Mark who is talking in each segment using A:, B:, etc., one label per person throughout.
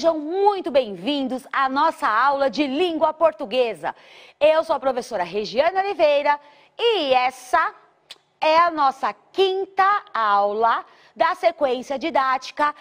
A: Sejam muito bem-vindos à nossa aula de língua portuguesa. Eu sou a professora Regiane Oliveira e essa é a nossa quinta aula da sequência didática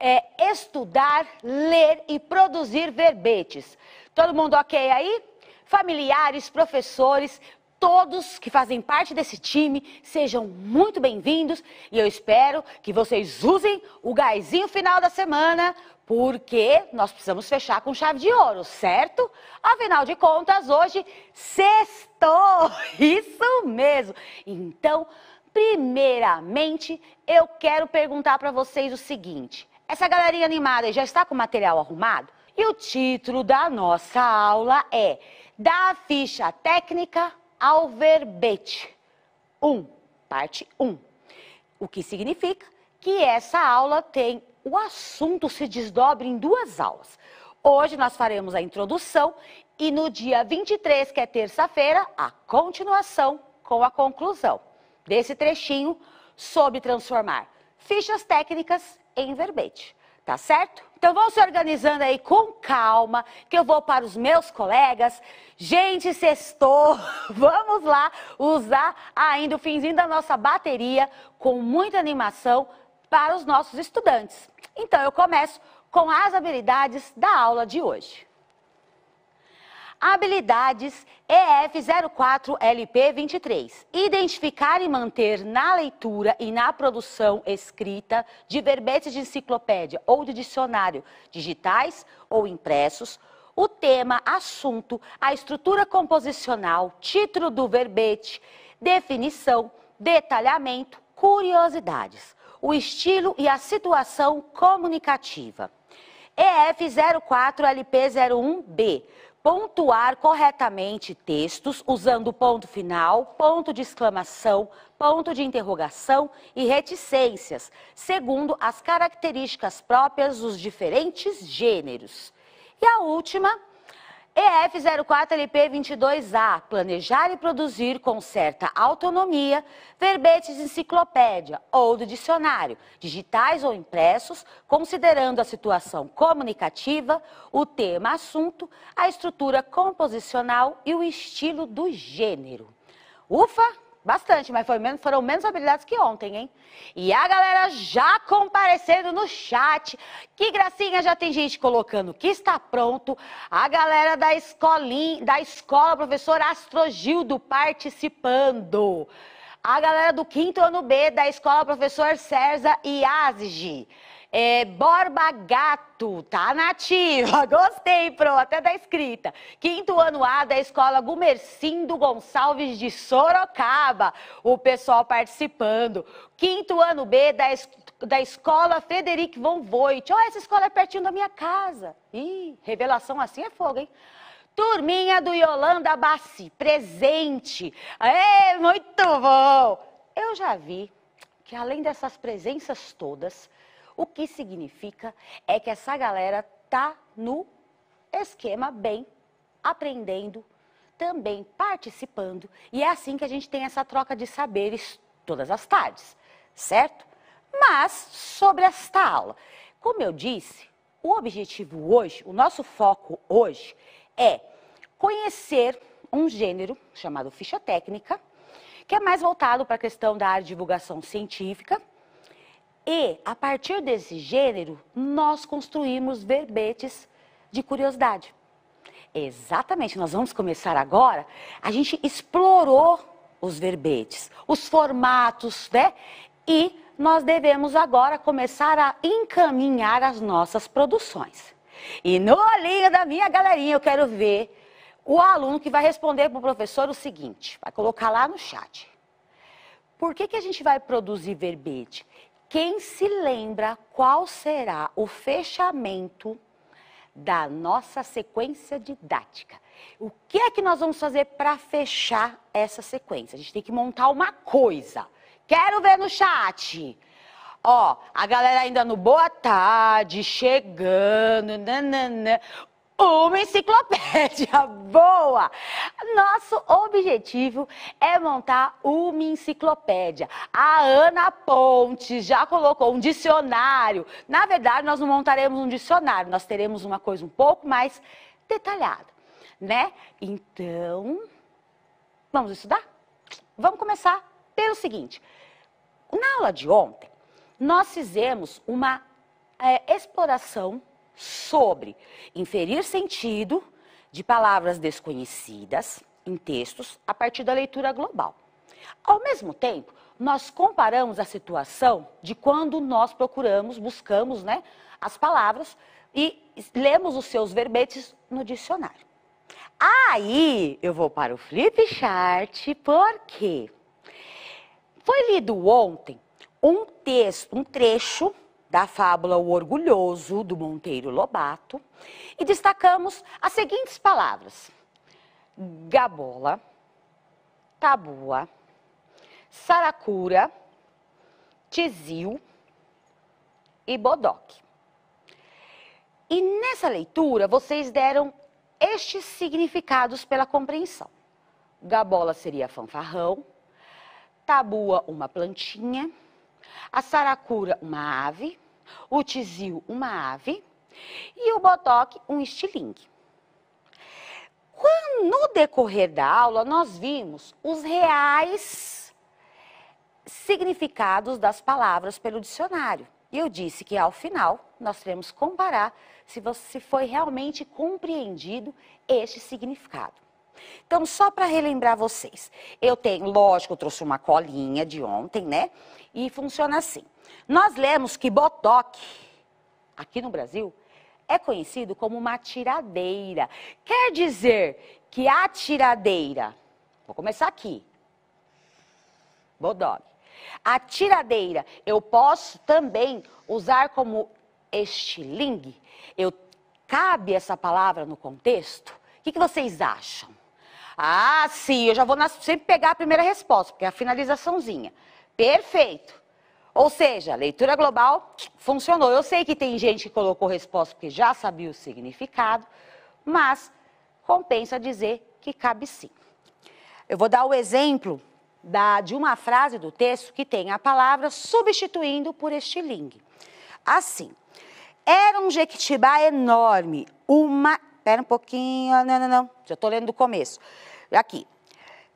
A: é, Estudar, Ler e Produzir Verbetes. Todo mundo ok aí? Familiares, professores, todos que fazem parte desse time, sejam muito bem-vindos e eu espero que vocês usem o gaizinho final da semana porque nós precisamos fechar com chave de ouro, certo? Afinal de contas, hoje sextou, isso mesmo. Então, primeiramente, eu quero perguntar para vocês o seguinte: essa galerinha animada já está com o material arrumado? E o título da nossa aula é Da ficha técnica ao verbete 1, um, parte 1. Um, o que significa que essa aula tem o assunto se desdobra em duas aulas. Hoje nós faremos a introdução e no dia 23, que é terça-feira, a continuação com a conclusão desse trechinho sobre transformar fichas técnicas em verbete. Tá certo? Então vão se organizando aí com calma, que eu vou para os meus colegas. Gente, sextou! Vamos lá usar ainda o finzinho da nossa bateria com muita animação para os nossos estudantes. Então, eu começo com as habilidades da aula de hoje. Habilidades EF04LP23. Identificar e manter na leitura e na produção escrita de verbetes de enciclopédia ou de dicionário digitais ou impressos, o tema, assunto, a estrutura composicional, título do verbete, definição, detalhamento, curiosidades o estilo e a situação comunicativa. EF 04LP01B. Pontuar corretamente textos usando ponto final, ponto de exclamação, ponto de interrogação e reticências, segundo as características próprias dos diferentes gêneros. E a última, EF04LP22A, planejar e produzir com certa autonomia verbetes de enciclopédia ou de dicionário, digitais ou impressos, considerando a situação comunicativa, o tema assunto, a estrutura composicional e o estilo do gênero. Ufa! Bastante, mas menos, foram menos habilidades que ontem, hein? E a galera já comparecendo no chat. Que gracinha, já tem gente colocando que está pronto. A galera da escolinha, da escola, professor Astrogildo participando. A galera do quinto ano B da escola, professor César Iazgi. É, Borba Gato, tá nativa, gostei, pro, até da escrita. Quinto ano A da Escola Gumercindo Gonçalves de Sorocaba, o pessoal participando. Quinto ano B da, es da Escola Frederic Von Voit, ó, oh, essa escola é pertinho da minha casa. Ih, revelação assim é fogo, hein? Turminha do Yolanda Bassi, presente. É, muito bom. Eu já vi que além dessas presenças todas, o que significa é que essa galera tá no esquema bem aprendendo, também participando, e é assim que a gente tem essa troca de saberes todas as tardes, certo? Mas sobre esta aula, como eu disse, o objetivo hoje, o nosso foco hoje é conhecer um gênero chamado ficha técnica, que é mais voltado para a questão da área de divulgação científica e, a partir desse gênero, nós construímos verbetes de curiosidade. Exatamente, nós vamos começar agora. A gente explorou os verbetes, os formatos, né? E nós devemos agora começar a encaminhar as nossas produções. E no olhinho da minha galerinha, eu quero ver o aluno que vai responder para o professor o seguinte: vai colocar lá no chat. Por que, que a gente vai produzir verbete? Quem se lembra qual será o fechamento da nossa sequência didática? O que é que nós vamos fazer para fechar essa sequência? A gente tem que montar uma coisa. Quero ver no chat. Ó, a galera ainda no boa tarde, chegando, uma enciclopédia boa. Nosso objetivo é montar uma enciclopédia. A Ana Ponte já colocou um dicionário. Na verdade, nós não montaremos um dicionário, nós teremos uma coisa um pouco mais detalhada, né? Então, vamos estudar? Vamos começar pelo seguinte. Na aula de ontem, nós fizemos uma é, exploração sobre inferir sentido de palavras desconhecidas em textos a partir da leitura global. Ao mesmo tempo, nós comparamos a situação de quando nós procuramos, buscamos né, as palavras e lemos os seus verbetes no dicionário. Aí eu vou para o flip chart porque foi lido ontem um texto, um trecho da fábula O Orgulhoso, do Monteiro Lobato, e destacamos as seguintes palavras: gabola, tabua, saracura, tizil e bodoque. E nessa leitura, vocês deram estes significados pela compreensão. Gabola seria fanfarrão, tabua uma plantinha, a saracura, uma ave, o tizil, uma ave, e o botox, um estilingue. Quando, no decorrer da aula, nós vimos os reais significados das palavras pelo dicionário. E eu disse que, ao final, nós teremos comparar se foi realmente compreendido este significado. Então, só para relembrar vocês, eu tenho, lógico, eu trouxe uma colinha de ontem, né? E funciona assim. Nós lemos que botox, aqui no Brasil, é conhecido como uma tiradeira. Quer dizer que a tiradeira, vou começar aqui, Botox. A tiradeira eu posso também usar como estilingue? Eu, cabe essa palavra no contexto? O que, que vocês acham? Ah, sim, eu já vou sempre pegar a primeira resposta, porque é a finalizaçãozinha. Perfeito. Ou seja, leitura global funcionou. Eu sei que tem gente que colocou resposta porque já sabia o significado, mas compensa dizer que cabe sim. Eu vou dar o exemplo da, de uma frase do texto que tem a palavra substituindo por estilingue. Assim, era um jequitibá enorme, uma Espera um pouquinho. Não, não, não. Já estou lendo do começo. É aqui.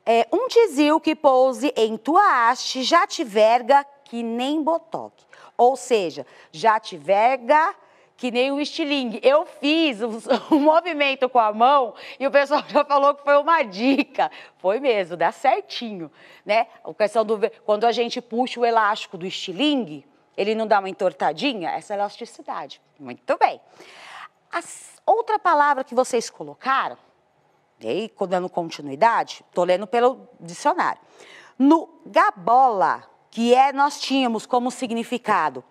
A: É, um tizil que pouse em tua haste já te verga que nem botoque. Ou seja, já te verga que nem o estilingue. Eu fiz um, movimento com a mão e o pessoal já falou que foi uma dica. Foi mesmo, dá certinho, né? A questão do quando a gente puxa o elástico do estilingue, ele não dá uma entortadinha, essa é elasticidade. Muito bem outra palavra que vocês colocaram, e aí, dando continuidade, estou lendo pelo dicionário. No gabola, que é nós tínhamos como significado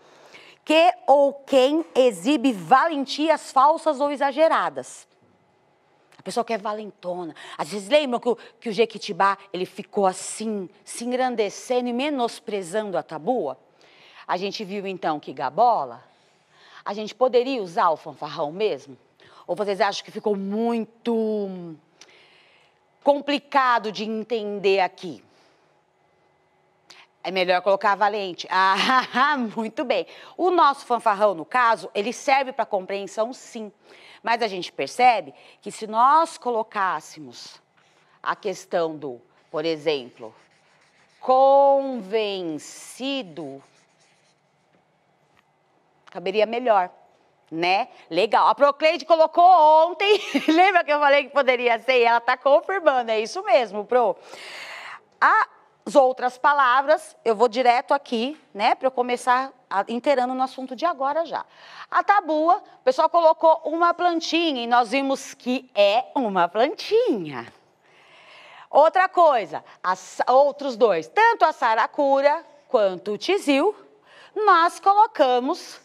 A: que ou quem exibe valentias falsas ou exageradas. A pessoa que é valentona. Às vezes lembram que o, que o Jequitibá ele ficou assim, se engrandecendo e menosprezando a tabua? A gente viu então que gabola a gente poderia usar o fanfarrão mesmo? Ou vocês acham que ficou muito complicado de entender aqui? É melhor colocar valente. Ah, muito bem. O nosso fanfarrão, no caso, ele serve para compreensão, sim. Mas a gente percebe que se nós colocássemos a questão do, por exemplo, convencido, Caberia melhor, né? Legal. A Procleide colocou ontem, lembra que eu falei que poderia ser? E ela está confirmando, é isso mesmo, Pro. As outras palavras, eu vou direto aqui, né, para eu começar inteirando no assunto de agora já. A tabua, o pessoal colocou uma plantinha e nós vimos que é uma plantinha. Outra coisa, as, outros dois, tanto a saracura quanto o tizil, nós colocamos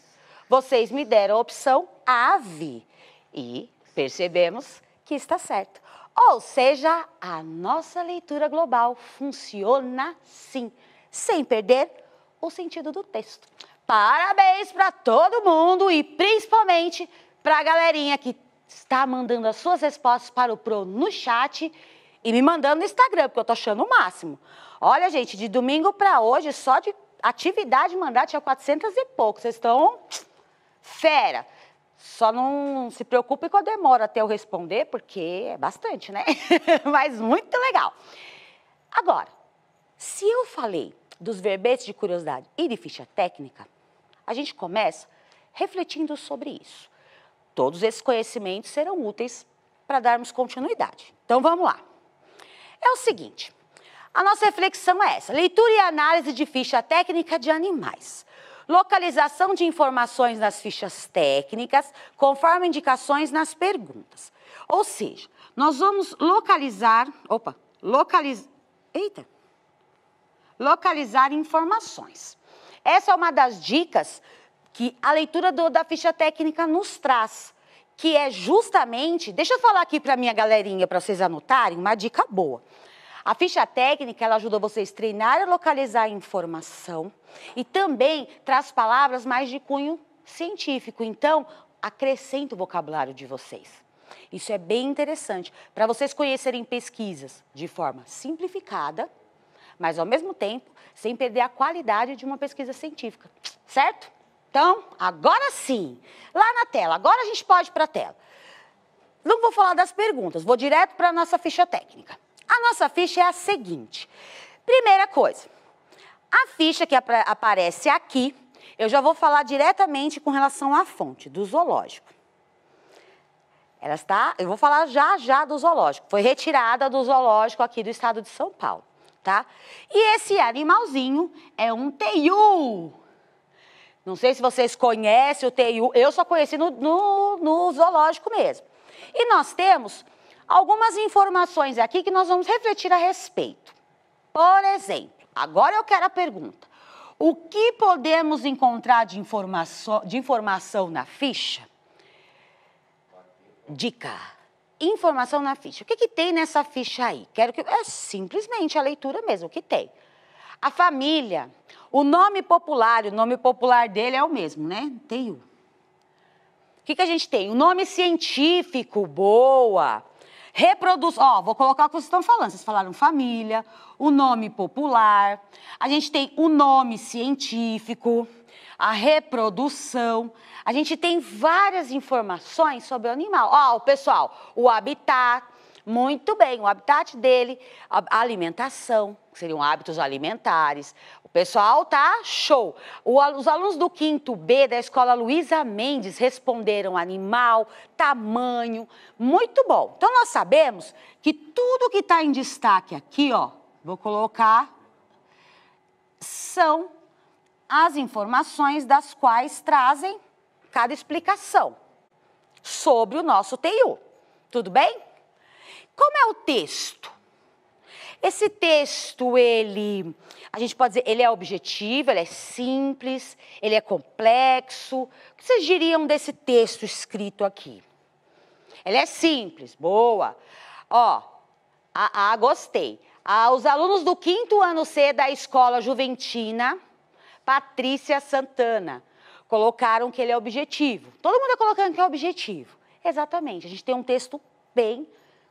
A: vocês me deram a opção ave e percebemos que está certo. Ou seja, a nossa leitura global funciona sim, sem perder o sentido do texto. Parabéns para todo mundo e principalmente para a galerinha que está mandando as suas respostas para o Pro no chat e me mandando no Instagram, porque eu tô achando o máximo. Olha, gente, de domingo para hoje, só de atividade mandar tinha 400 e pouco. Vocês estão fera. Só não se preocupe com a demora até eu responder, porque é bastante, né? Mas muito legal. Agora, se eu falei dos verbetes de curiosidade e de ficha técnica, a gente começa refletindo sobre isso. Todos esses conhecimentos serão úteis para darmos continuidade. Então vamos lá. É o seguinte: a nossa reflexão é essa: leitura e análise de ficha técnica de animais localização de informações nas fichas técnicas, conforme indicações nas perguntas. Ou seja, nós vamos localizar, opa, localizar, eita, localizar informações. Essa é uma das dicas que a leitura do, da ficha técnica nos traz, que é justamente, deixa eu falar aqui para minha galerinha, para vocês anotarem, uma dica boa. A ficha técnica ela ajuda vocês a treinar e localizar a informação e também traz palavras mais de cunho científico. Então, acrescenta o vocabulário de vocês. Isso é bem interessante para vocês conhecerem pesquisas de forma simplificada, mas ao mesmo tempo sem perder a qualidade de uma pesquisa científica, certo? Então, agora sim, lá na tela, agora a gente pode ir para a tela. Não vou falar das perguntas, vou direto para a nossa ficha técnica. A nossa ficha é a seguinte. Primeira coisa, a ficha que ap aparece aqui, eu já vou falar diretamente com relação à fonte do zoológico. Ela está, eu vou falar já já do zoológico. Foi retirada do zoológico aqui do estado de São Paulo, tá? E esse animalzinho é um teiu. Não sei se vocês conhecem o teiu, eu só conheci no, no, no zoológico mesmo. E nós temos Algumas informações aqui que nós vamos refletir a respeito. Por exemplo, agora eu quero a pergunta: o que podemos encontrar de, informação, de informação na ficha? Dica informação na ficha. O que, que, tem nessa ficha aí? Quero que é simplesmente a leitura mesmo o que tem. A família, o nome popular, o nome popular dele é o mesmo, né? Tem o. O que, que a gente tem? O nome científico, boa reproduz. Ó, vou colocar o que vocês estão falando. Vocês falaram família, o nome popular, a gente tem o nome científico, a reprodução. A gente tem várias informações sobre o animal. Ó, o pessoal, o habitat muito bem, o habitat dele, a alimentação, que seriam hábitos alimentares. O pessoal tá show. O, os alunos do quinto B da escola Luísa Mendes responderam animal, tamanho, muito bom. Então nós sabemos que tudo que está em destaque aqui, ó, vou colocar, são as informações das quais trazem cada explicação sobre o nosso TIU. Tudo bem? Como é o texto? Esse texto, ele, a gente pode dizer, ele é objetivo, ele é simples, ele é complexo. O que vocês diriam desse texto escrito aqui? Ele é simples, boa. Ó, a, a gostei. Ah, os alunos do quinto ano C da Escola Juventina, Patrícia Santana, colocaram que ele é objetivo. Todo mundo é colocando que é objetivo. Exatamente, a gente tem um texto bem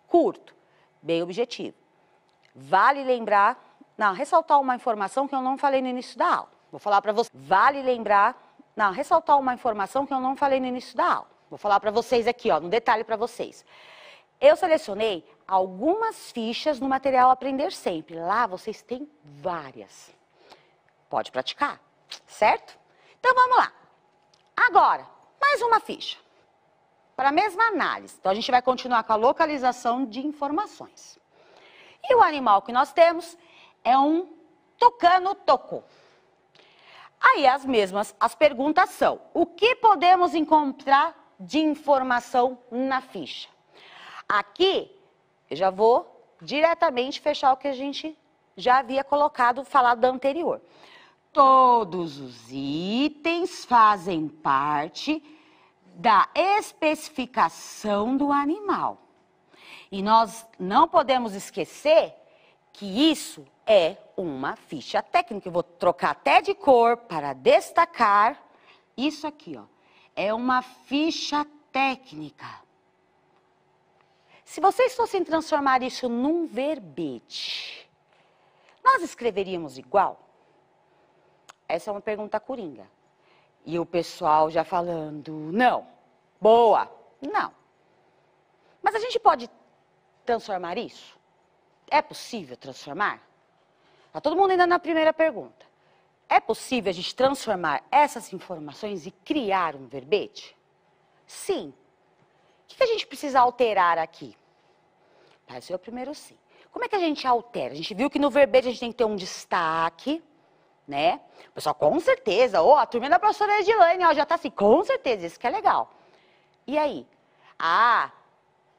A: curto, bem objetivo. Vale lembrar, não, ressaltar uma informação que eu não falei no início da aula. Vou falar para vocês. Vale lembrar, não, ressaltar uma informação que eu não falei no início da aula. Vou falar para vocês aqui, ó, no um detalhe para vocês. Eu selecionei algumas fichas no material Aprender Sempre. Lá vocês têm várias. Pode praticar, certo? Então vamos lá. Agora, mais uma ficha para a mesma análise. Então, a gente vai continuar com a localização de informações. E o animal que nós temos é um tucano toco. Aí as mesmas, as perguntas são: o que podemos encontrar de informação na ficha? Aqui eu já vou diretamente fechar o que a gente já havia colocado, falado da anterior. Todos os itens fazem parte da especificação do animal. E nós não podemos esquecer que isso é uma ficha técnica. Eu vou trocar até de cor para destacar. Isso aqui, ó, é uma ficha técnica. Se vocês fossem transformar isso num verbete, nós escreveríamos igual? Essa é uma pergunta coringa. E o pessoal já falando, não, boa, não. Mas a gente pode transformar isso? É possível transformar? Está todo mundo ainda na primeira pergunta. É possível a gente transformar essas informações e criar um verbete? Sim. O que a gente precisa alterar aqui? parece o primeiro sim. Como é que a gente altera? A gente viu que no verbete a gente tem que ter um destaque né? O pessoal, com certeza, ó, oh, a turma da professora Edilane, ó, já tá assim, com certeza, isso que é legal. E aí? Ah,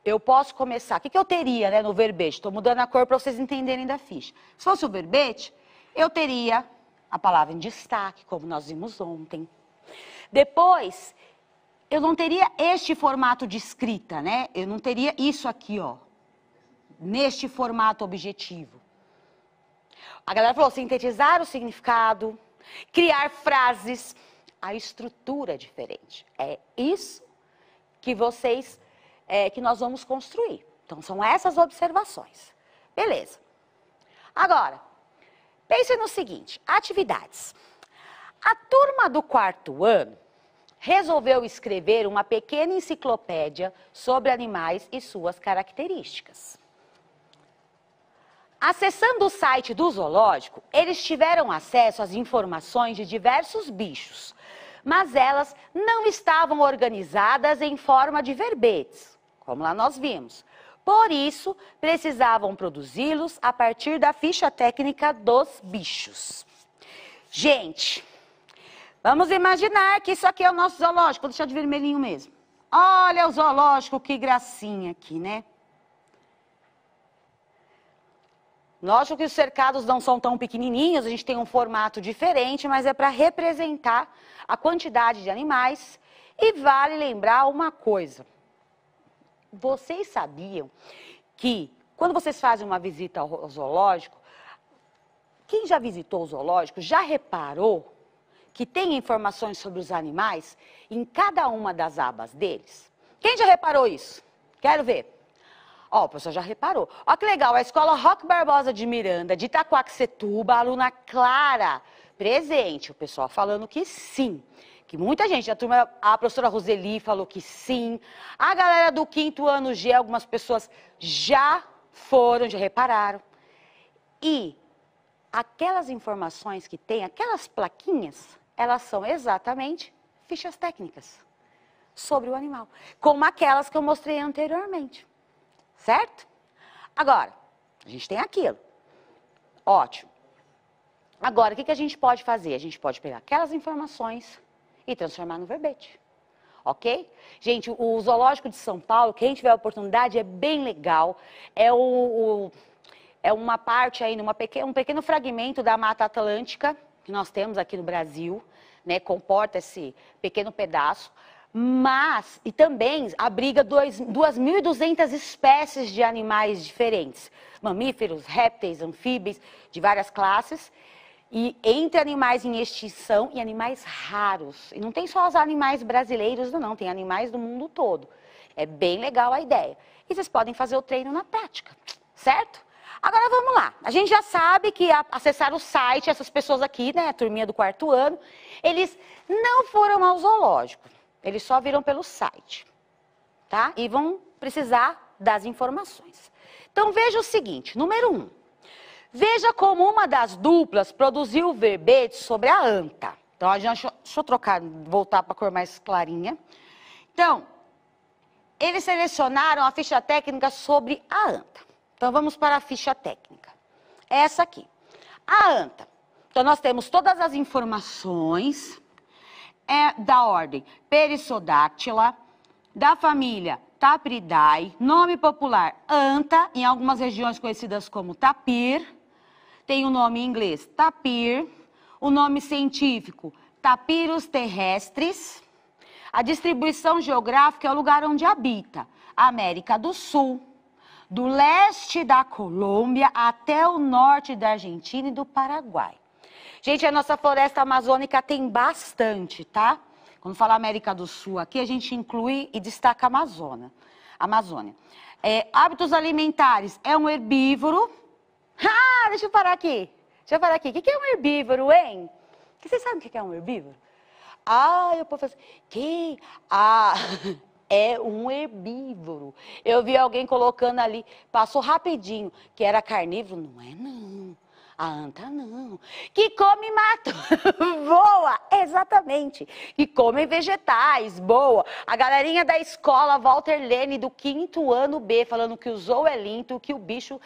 A: eu posso começar. O que, que eu teria, né, no verbete? Estou mudando a cor para vocês entenderem da ficha. Se fosse o verbete, eu teria a palavra em destaque, como nós vimos ontem. Depois, eu não teria este formato de escrita, né? Eu não teria isso aqui, ó, neste formato objetivo. A galera falou sintetizar o significado, criar frases, a estrutura é diferente. É isso que vocês, é, que nós vamos construir. Então são essas observações. Beleza. Agora, pense no seguinte: atividades. A turma do quarto ano resolveu escrever uma pequena enciclopédia sobre animais e suas características. Acessando o site do zoológico, eles tiveram acesso às informações de diversos bichos, mas elas não estavam organizadas em forma de verbetes, como lá nós vimos. Por isso, precisavam produzi-los a partir da ficha técnica dos bichos. Gente, vamos imaginar que isso aqui é o nosso zoológico. Vou deixar de vermelhinho mesmo. Olha o zoológico, que gracinha aqui, né? Note que os cercados não são tão pequenininhos, a gente tem um formato diferente, mas é para representar a quantidade de animais. E vale lembrar uma coisa. Vocês sabiam que quando vocês fazem uma visita ao zoológico, quem já visitou o zoológico já reparou que tem informações sobre os animais em cada uma das abas deles? Quem já reparou isso? Quero ver. Ó, o pessoal já reparou. Ó que legal, a escola Rock Barbosa de Miranda, de Itaquaquecetuba, aluna Clara, presente. O pessoal falando que sim. Que muita gente, a turma, a professora Roseli falou que sim. A galera do quinto ano G, algumas pessoas já foram, já repararam. E aquelas informações que tem, aquelas plaquinhas, elas são exatamente fichas técnicas sobre o animal, como aquelas que eu mostrei anteriormente. Certo? Agora, a gente tem aquilo. Ótimo. Agora, o que, que a gente pode fazer? A gente pode pegar aquelas informações e transformar no verbete. Ok? Gente, o Zoológico de São Paulo, quem tiver oportunidade, é bem legal. É, o, o, é uma parte aí, numa pequeno, um pequeno fragmento da Mata Atlântica que nós temos aqui no Brasil, né? Comporta esse pequeno pedaço mas e também abriga 2.200 espécies de animais diferentes, mamíferos, répteis, anfíbios, de várias classes, e entre animais em extinção e animais raros. E não tem só os animais brasileiros, não, tem animais do mundo todo. É bem legal a ideia. E vocês podem fazer o treino na prática, certo? Agora vamos lá. A gente já sabe que acessar o site, essas pessoas aqui, né, a turminha do quarto ano, eles não foram ao zoológico. Eles só viram pelo site, tá? E vão precisar das informações. Então veja o seguinte, número um. Veja como uma das duplas produziu verbete sobre a anta. Então, a gente, deixa eu trocar, voltar para a cor mais clarinha. Então, eles selecionaram a ficha técnica sobre a anta. Então, vamos para a ficha técnica. Essa aqui. A anta. Então, nós temos todas as informações é da ordem Perissodactyla, da família Tapridae, nome popular anta, em algumas regiões conhecidas como tapir, tem o um nome em inglês tapir, o nome científico tapiros terrestres. A distribuição geográfica é o lugar onde habita. América do Sul, do leste da Colômbia até o norte da Argentina e do Paraguai. Gente, a nossa floresta amazônica tem bastante, tá? Quando fala América do Sul aqui, a gente inclui e destaca a Amazônia. Amazônia. É, hábitos alimentares. É um herbívoro. Ah, deixa eu parar aqui. Deixa eu parar aqui. O que é um herbívoro, hein? Vocês sabem o que é um herbívoro? Ah, eu posso fazer. Quem? Ah, é um herbívoro. Eu vi alguém colocando ali, passou rapidinho, que era carnívoro. Não é, não. A anta não. Que come mato, boa Exatamente. Que come vegetais, boa. A galerinha da escola Walter Lene, do quinto ano B, falando que o zoo é lindo, que o bicho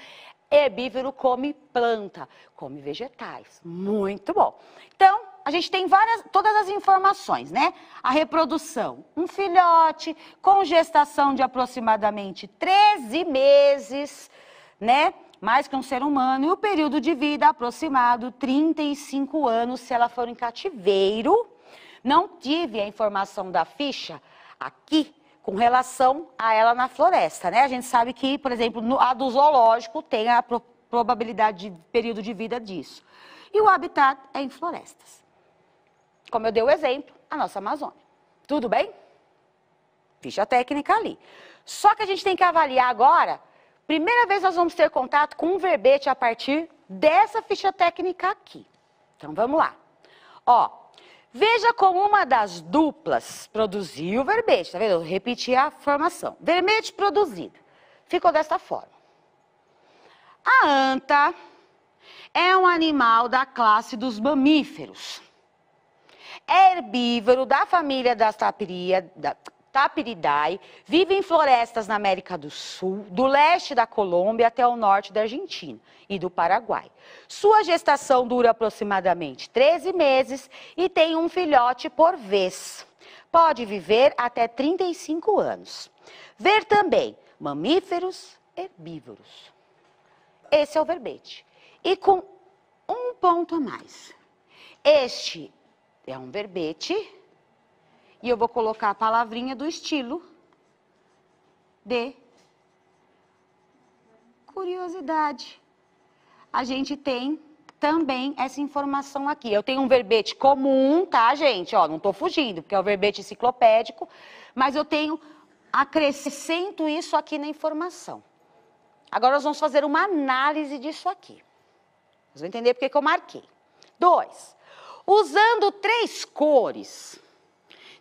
A: é herbívoro come planta, come vegetais. Muito bom. Então, a gente tem várias, todas as informações, né? A reprodução, um filhote com gestação de aproximadamente 13 meses, né? mais que um ser humano, e o período de vida aproximado 35 anos se ela for em cativeiro. Não tive a informação da ficha aqui com relação a ela na floresta, né? A gente sabe que, por exemplo, no, a do zoológico tem a pro, probabilidade de período de vida disso. E o habitat é em florestas. Como eu dei o exemplo, a nossa Amazônia. Tudo bem? Ficha técnica ali. Só que a gente tem que avaliar agora Primeira vez nós vamos ter contato com um verbete a partir dessa ficha técnica aqui. Então vamos lá. Ó, veja como uma das duplas produziu o verbete, tá vendo? Eu repeti a formação. Verbete produzido. Ficou desta forma. A anta é um animal da classe dos mamíferos. É herbívoro da família das tapiria, Tapiridai, vive em florestas na América do Sul, do leste da Colômbia até o norte da Argentina e do Paraguai. Sua gestação dura aproximadamente 13 meses e tem um filhote por vez. Pode viver até 35 anos. Ver também mamíferos herbívoros. Esse é o verbete. E com um ponto a mais. Este é um verbete e eu vou colocar a palavrinha do estilo de curiosidade. A gente tem também essa informação aqui. Eu tenho um verbete comum, tá, gente? Ó, não estou fugindo, porque é o verbete enciclopédico, mas eu tenho acrescento isso aqui na informação. Agora nós vamos fazer uma análise disso aqui. Vocês vão entender porque que eu marquei. Dois, usando três cores,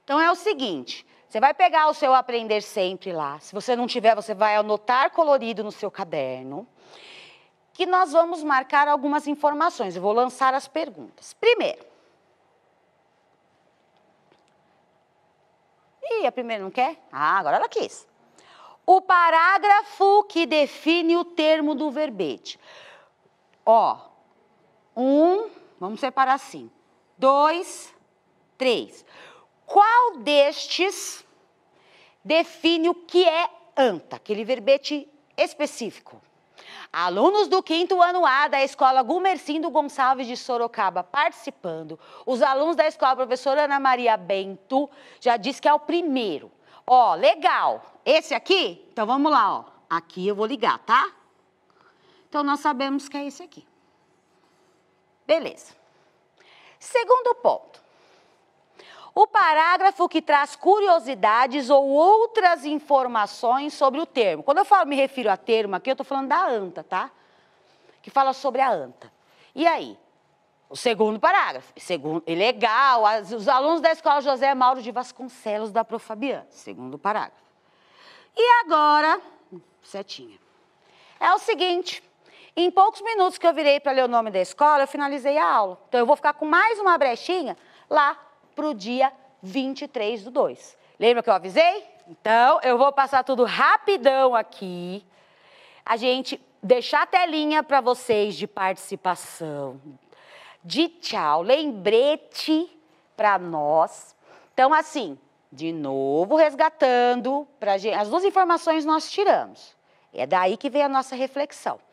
A: então é o seguinte, você vai pegar o seu aprender sempre lá. Se você não tiver, você vai anotar colorido no seu caderno. Que nós vamos marcar algumas informações. Eu vou lançar as perguntas. Primeiro. Ih, a primeira não quer? Ah, agora ela quis. O parágrafo que define o termo do verbete. Ó, um, vamos separar assim. Dois, três. Qual destes define o que é ANTA, aquele verbete específico? Alunos do quinto ano A da Escola Gumercindo Gonçalves de Sorocaba participando. Os alunos da escola, professora Ana Maria Bento, já diz que é o primeiro. Ó, legal. Esse aqui? Então vamos lá, ó. Aqui eu vou ligar, tá? Então nós sabemos que é esse aqui. Beleza. Segundo ponto. O parágrafo que traz curiosidades ou outras informações sobre o termo. Quando eu falo, me refiro a termo aqui, eu estou falando da ANTA, tá? Que fala sobre a ANTA. E aí? O segundo parágrafo. Segundo, é legal, as, os alunos da escola José Mauro de Vasconcelos da Profabian. Segundo parágrafo. E agora, setinha. É o seguinte. Em poucos minutos que eu virei para ler o nome da escola, eu finalizei a aula. Então eu vou ficar com mais uma brechinha lá para o dia 23 do 2. Lembra que eu avisei? Então, eu vou passar tudo rapidão aqui. A gente deixar a telinha para vocês de participação, de tchau, lembrete para nós. Então, assim, de novo resgatando, pra gente, as duas informações nós tiramos. É daí que vem a nossa reflexão.